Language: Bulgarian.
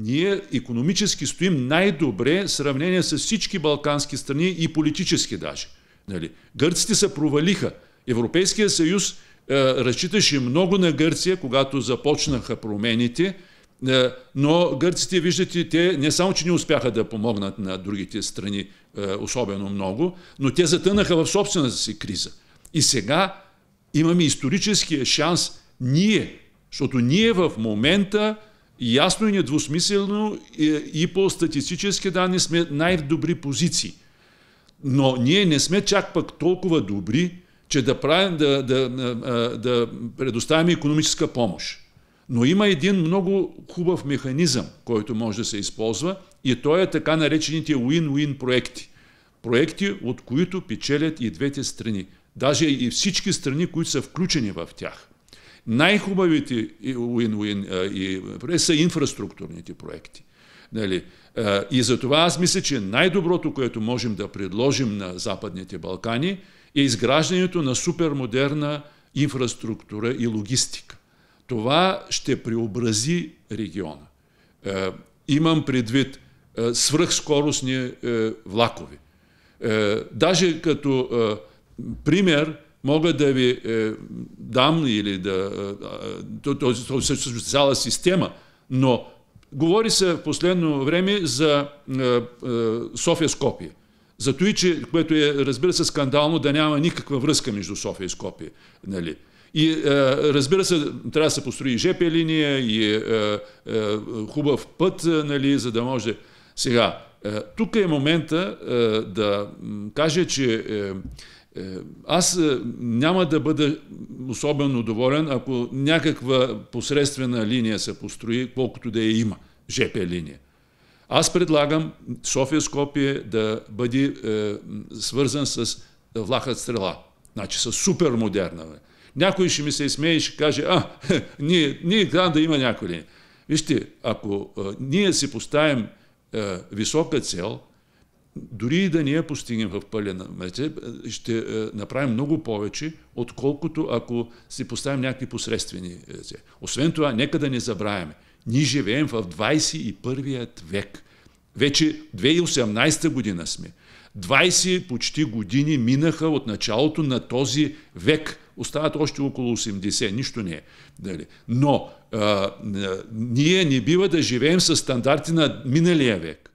ние економически стоим най-добре в сравнение с всички балкански страни и политически даже. Нали? Гърците се провалиха. Европейския съюз е, разчиташе много на Гърция, когато започнаха промените, е, но гърците, виждате, те не само, че не успяха да помогнат на другите страни е, особено много, но те затънаха в собствената си криза. И сега имаме историческия шанс ние, защото ние в момента ясно и недвусмислено е, и по статистически данни сме най-добри позиции. Но ние не сме чак пък толкова добри, че да, правим, да, да, да предоставяме економическа помощ. Но има един много хубав механизъм, който може да се използва и той е така наречените win-win проекти. Проекти, от които печелят и двете страни. Даже и всички страни, които са включени в тях. Най-хубавите уин-уин е, са инфраструктурните проекти. Нали? И това аз мисля, че най-доброто, което можем да предложим на Западните Балкани, е изграждането на супермодерна инфраструктура и логистика. Това ще преобрази региона. Имам предвид свръхскоростни е, влакови. Е, даже като пример мога да ви Дам, или да... То, то, то, е цяла система. Но говори се в последно време за София Скопие. За той, че, което е, разбира се, скандално да няма никаква връзка между София и Скопия. Нали? И разбира се, трябва да се построи и ЖП линия, и хубав път, нали, за да може. Сега, тук е момента да кажа, че е, е, аз е, няма да бъда особено доволен, ако някаква посредствена линия се построи, колкото да я има, ЖП линия. Аз предлагам София Скопие да бъде е, свързан с влахът стрела. Значи с супер модерна. Някой ще ми се смее и ще каже, а, ние, ние да има някой линия. Вижте, ако е, ние си поставим е, висока цел – дори и да не я постигнем в пълен мете, ще е, направим много повече, отколкото ако си поставим някакви посредствени цели. Освен това, нека да не забравяме, ние живеем в 21 век. Вече 2018 година сме. 20 почти години минаха от началото на този век. Остават още около 80, нищо не е. Дали? Но а, ние не бива да живеем с стандарти на миналия век.